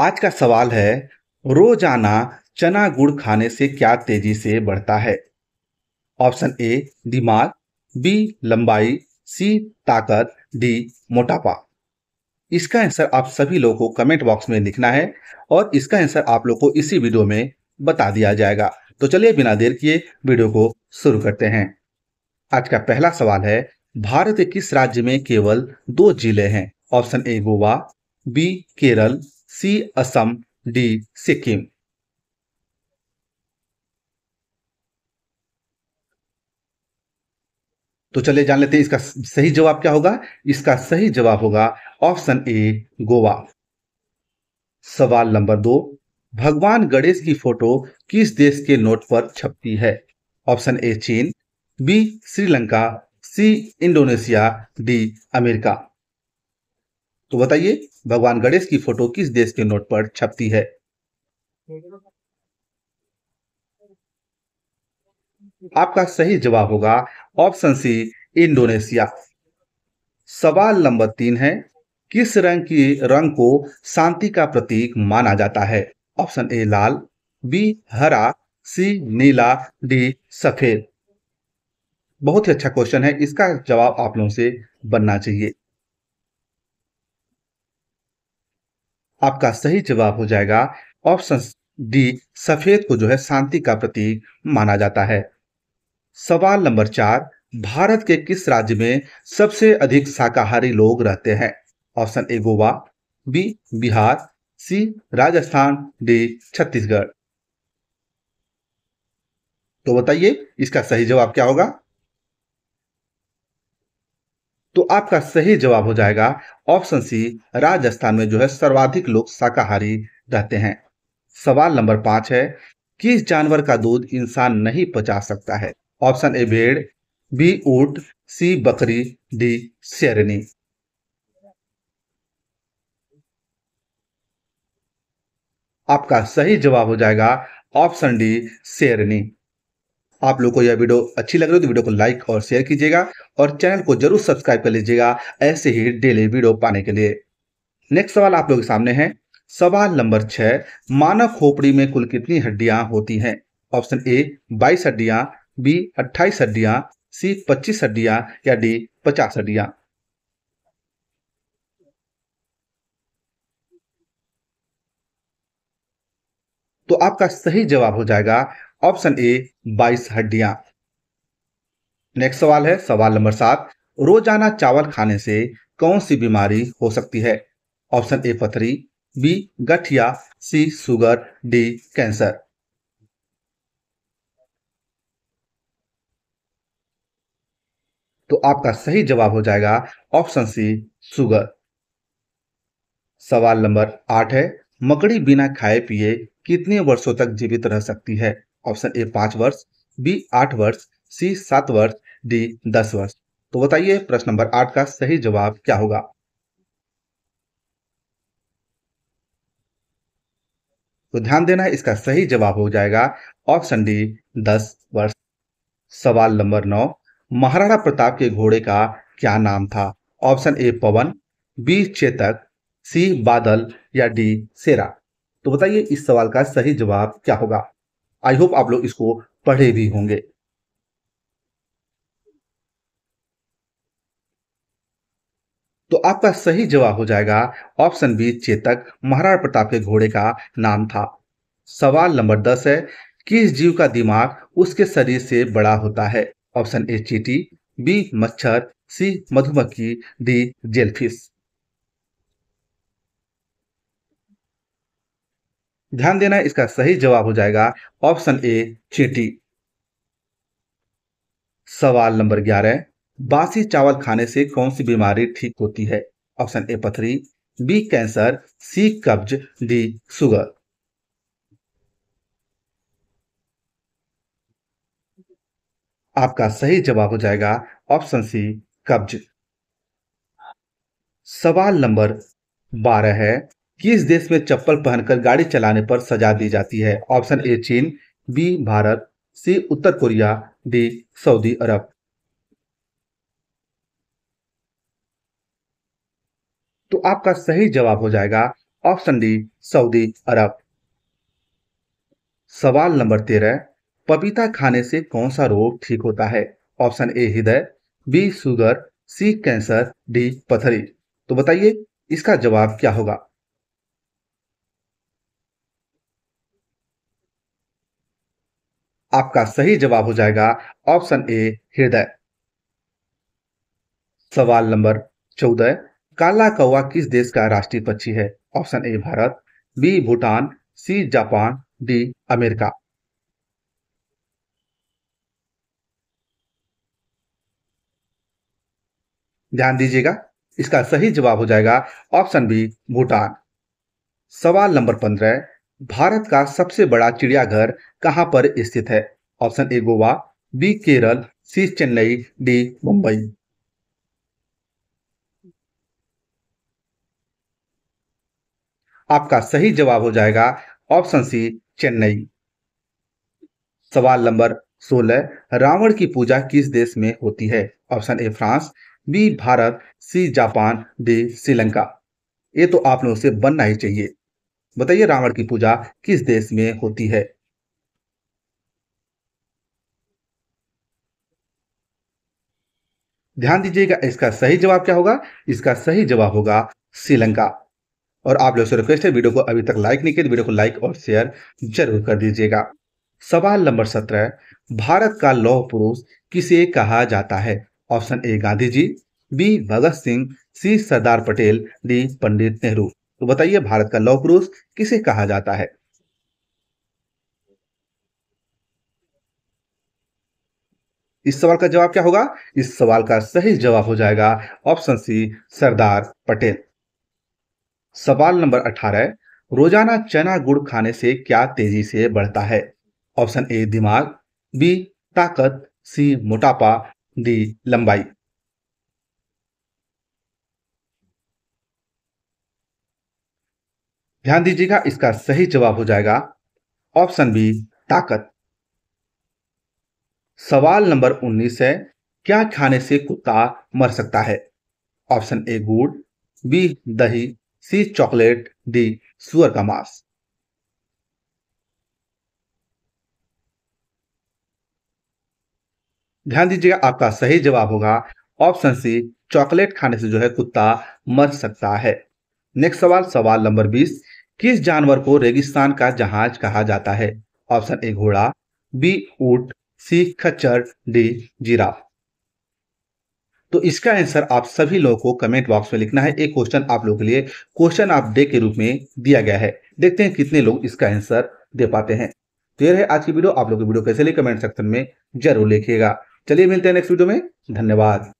आज का सवाल है रोजाना चना गुड़ खाने से क्या तेजी से बढ़ता है ऑप्शन ए दिमाग बी लंबाई सी ताकत डी मोटापा इसका आंसर आप सभी लोगों को कमेंट बॉक्स में लिखना है और इसका आंसर आप लोग को इसी वीडियो में बता दिया जाएगा तो चलिए बिना देर किए वीडियो को शुरू करते हैं आज का पहला सवाल है भारत के किस राज्य में केवल दो जिले हैं option A Goa B Kerala C Assam D Sikkim तो चलिए जान लेते हैं इसका सही जवाब क्या होगा इसका सही जवाब होगा ऑप्शन ए गोवा सवाल नंबर दो भगवान गणेश की फोटो किस देश के नोट पर छपती है ऑप्शन ए चीन B Sri Lanka C Indonesia D America तो बताइए भगवान गणेश की फोटो किस देश के नोट पर छपती है आपका सही जवाब होगा ऑप्शन सी इंडोनेशिया सवाल नंबर तीन है किस रंग की रंग को शांति का प्रतीक माना जाता है ऑप्शन ए लाल बी हरा सी नीला डी सफेद बहुत ही अच्छा क्वेश्चन है इसका जवाब आप लोगों से बनना चाहिए आपका सही जवाब हो जाएगा ऑप्शन डी सफेद को जो है शांति का प्रतीक माना जाता है सवाल नंबर चार भारत के किस राज्य में सबसे अधिक शाकाहारी लोग रहते हैं option A Goa B Bihar C Rajasthan D Chhattisgarh तो बताइए इसका सही जवाब क्या होगा तो आपका सही जवाब हो जाएगा ऑप्शन सी राजस्थान में जो है सर्वाधिक लोग शाकाहारी रहते हैं सवाल नंबर पांच है किस जानवर का दूध इंसान नहीं पचा सकता है ऑप्शन ए भेड़ बी ऊट सी बकरी डी शेरनी आपका सही जवाब हो जाएगा ऑप्शन डी शेरनी आप लोगों को यह वीडियो अच्छी लग रही हो तो वीडियो को लाइक और शेयर कीजिएगा और चैनल को जरूर सब्सक्राइब कर लीजिएगा ऐसे ही डेली वीडियो पाने के लिए नेक्स्ट सवाल आप लोगों के सामने है सवाल नंबर छह मानव खोपड़ी में कुल कितनी हड्डियां होती हैं ऑप्शन ए बाईस हड्डियां बी अट्ठाईस हड्डियां सी पच्चीस हड्डियां या डी पचास हड्डियां तो आपका सही जवाब हो जाएगा ऑप्शन ए बाईस हड्डियां नेक्स्ट सवाल है सवाल नंबर सात रोजाना चावल खाने से कौन सी बीमारी हो सकती है ऑप्शन ए पथरी बी गठिया सी सुगर डी कैंसर तो आपका सही जवाब हो जाएगा ऑप्शन सी सुगर सवाल नंबर आठ है मकड़ी बिना खाए पिए कितने वर्षों तक जीवित रह सकती है ऑप्शन ए पांच वर्ष बी आठ वर्ष सी सात वर्ष डी दस वर्ष तो बताइए प्रश्न नंबर आठ का सही जवाब क्या होगा तो ध्यान देना इसका सही जवाब हो जाएगा ऑप्शन डी दस वर्ष सवाल नंबर नौ महाराणा प्रताप के घोड़े का क्या नाम था option A Pawan B Chetak C Badal या डी सेरा तो बताइए इस सवाल का सही जवाब क्या होगा आई होप आप लोग इसको पढ़े भी होंगे तो आपका सही जवाब हो जाएगा ऑप्शन बी चेतक महाराणा प्रताप के घोड़े का नाम था सवाल नंबर दस है किस जीव का दिमाग उसके शरीर से बड़ा होता है ऑप्शन ए चीटी बी मच्छर सी मधुमक्खी डी जेलफिश ध्यान देना इसका सही जवाब हो जाएगा ऑप्शन ए चीटी सवाल नंबर ग्यारह बासी चावल खाने से कौन सी बीमारी ठीक होती है ऑप्शन ए पथरी बी कैंसर सी कब्ज डी सुगर आपका सही जवाब हो जाएगा ऑप्शन सी कब्ज सवाल नंबर बारह है कि इस देश में चप्पल पहनकर गाड़ी चलाने पर सजा दी जाती है ऑप्शन ए चीन बी भारत सी उत्तर कोरिया डी सऊदी अरब तो आपका सही जवाब हो जाएगा ऑप्शन डी सऊदी अरब सवाल नंबर तेरह पपीता खाने से कौन सा रोग ठीक होता है ऑप्शन ए हृदय B sugar C cancer D पथरी तो बताइए इसका जवाब क्या होगा आपका सही जवाब हो जाएगा ऑप्शन ए हृदय सवाल नंबर चौदह काला कौवा किस देश का राष्ट्रीय पक्षी है option A Bharat B Bhutan C Japan D America ध्यान दीजिएगा इसका सही जवाब हो जाएगा ऑप्शन बी भूटान सवाल नंबर पंद्रह भारत का सबसे बड़ा चिड़ियाघर कहां पर स्थित है option A Goa B Kerala C Chennai D Mumbai आपका सही जवाब हो जाएगा ऑप्शन सी चेन्नई सवाल नंबर 16 रावण की पूजा किस देश में होती है option A France B Bharat C Japan D Sri Lanka ये तो आप लोगों से बनना ही चाहिए बताइए रावण की पूजा किस देश में होती है ध्यान दीजिएगा इसका सही जवाब क्या होगा इसका सही जवाब होगा श्रीलंका और आप लोग से रिक्वेस्ट है वीडियो को अभी तक लाइक नहीं किया तो वीडियो को लाइक और शेयर जरूर कर दीजिएगा सवाल नंबर सत्रह भारत का लौह पुरुष किसे कहा जाता है option A Gandhi ji B Bhagat Singh C Sardar Patel D Pandit Nehru तो बताइए भारत का लौह पुरुष किसे कहा जाता है इस सवाल का जवाब क्या होगा इस सवाल का सही जवाब हो जाएगा ऑप्शन सी सरदार पटेल सवाल नंबर 18 रोजाना चना गुड़ खाने से क्या तेजी से बढ़ता है ऑप्शन ए दिमाग बी ताकत सी मोटापा डी लंबाई ध्यान दीजिएगा इसका सही जवाब हो जाएगा ऑप्शन बी ताकत सवाल नंबर 19 है क्या खाने से कुत्ता मर सकता है ऑप्शन ए गुड़ बी दही सी चॉकलेट डी सुअर का मांस ध्यान दीजिएगा आपका सही जवाब होगा ऑप्शन सी चॉकलेट खाने से जो है कुत्ता मर सकता है नेक्स्ट सवाल सवाल नंबर बीस किस जानवर को रेगिस्तान का जहाज कहा जाता है ऑप्शन ए घोड़ा बी ऊट सी खच्चर डी जीरा तो इसका आंसर आप सभी लोगों को कमेंट बॉक्स में लिखना है एक क्वेश्चन आप लोगों के लिए क्वेश्चन आप डे के रूप में दिया गया है देखते हैं कितने लोग इसका आंसर दे पाते हैं तो यह रहे आज की वीडियो आप लोग की वीडियो कैसे लिए कमेंट सेक्शन में जरूर लिखिएगा चलिए मिलते हैं नेक्स्ट वीडियो में धन्यवाद